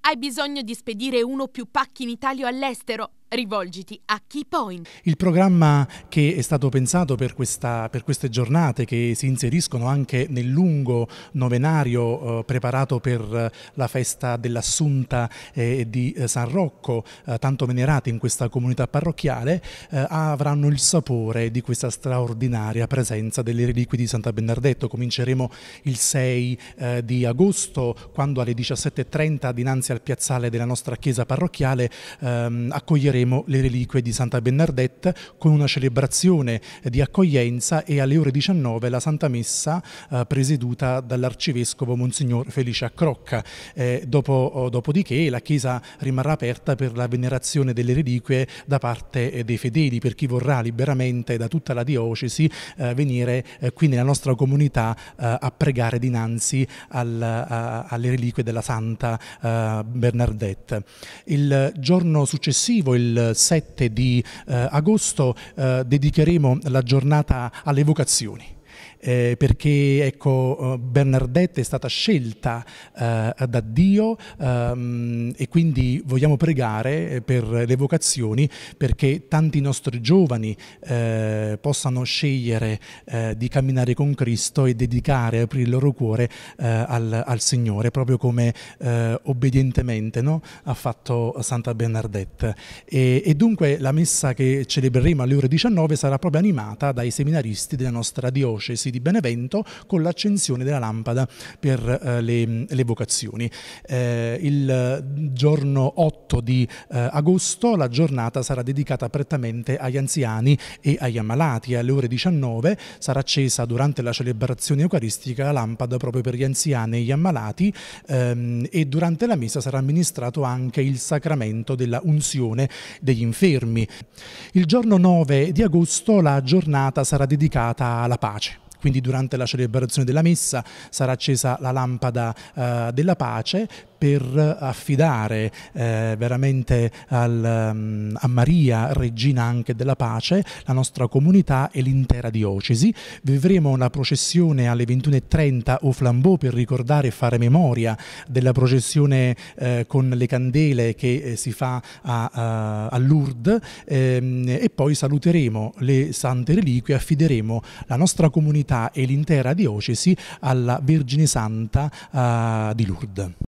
Hai bisogno di spedire uno o più pacchi in Italia o all'estero? Rivolgiti a Keypoint. Il programma che è stato pensato per, questa, per, queste giornate che si inseriscono anche nel lungo novenario eh, preparato per eh, la festa dell'Assunta eh, di eh, San Rocco, eh, tanto venerata in questa comunità parrocchiale, eh, avranno il sapore di questa straordinaria presenza delle reliquie di Santa Bernardetto. Cominceremo il 6 di agosto quando alle 17.30 dinanzi al piazzale della nostra chiesa parrocchiale ehm, accoglieremo ricorderemo le reliquie di Santa Bernardetta con una celebrazione di accoglienza e alle ore 19 la Santa Messa eh, presieduta dall'Arcivescovo Monsignor Felice Accrocca. Eh, dopo, oh, dopodiché la Chiesa rimarrà aperta per la venerazione delle reliquie da parte eh, dei fedeli, per chi vorrà liberamente da tutta la diocesi eh, venire eh, qui nella nostra comunità eh, a pregare dinanzi al, a, alle reliquie della Santa Bernardette. Il giorno successivo, il il 7 di eh, agosto eh, dedicheremo la giornata alle vocazioni eh, perché ecco, eh, Bernardette è stata scelta eh, da Dio ehm, e quindi vogliamo pregare eh, per le vocazioni perché tanti nostri giovani eh, possano scegliere eh, di camminare con Cristo e dedicare, aprire il loro cuore al, al, Signore, proprio come obbedientemente no? ha fatto Santa Bernardette. E, e dunque la messa che celebreremo alle ore 19 sarà proprio animata dai seminaristi della nostra diocesi diocesi di Benevento con l'accensione della lampada per eh, le, le, vocazioni. Eh, il giorno 8 di eh, agosto la giornata sarà dedicata prettamente agli anziani e agli ammalati. Alle ore 19 sarà accesa durante la celebrazione eucaristica la lampada proprio per gli anziani e gli ammalati ehm, e durante la messa sarà amministrato anche il sacramento della unzione degli infermi. Il giorno 9 di agosto la giornata sarà dedicata alla pace quindi durante la celebrazione della messa sarà accesa la lampada eh, della pace per affidare eh, veramente al, mm, a Maria, regina anche della pace, la nostra comunità e l'intera diocesi. Vivremo la processione alle 21.30 o Flambeau per ricordare e fare memoria della processione eh, con le candele che eh, si fa a, a, a Lourdes ehm, e poi saluteremo le sante reliquie e affideremo la nostra comunità e l'intera diocesi alla Vergine Santa eh, di Lourdes.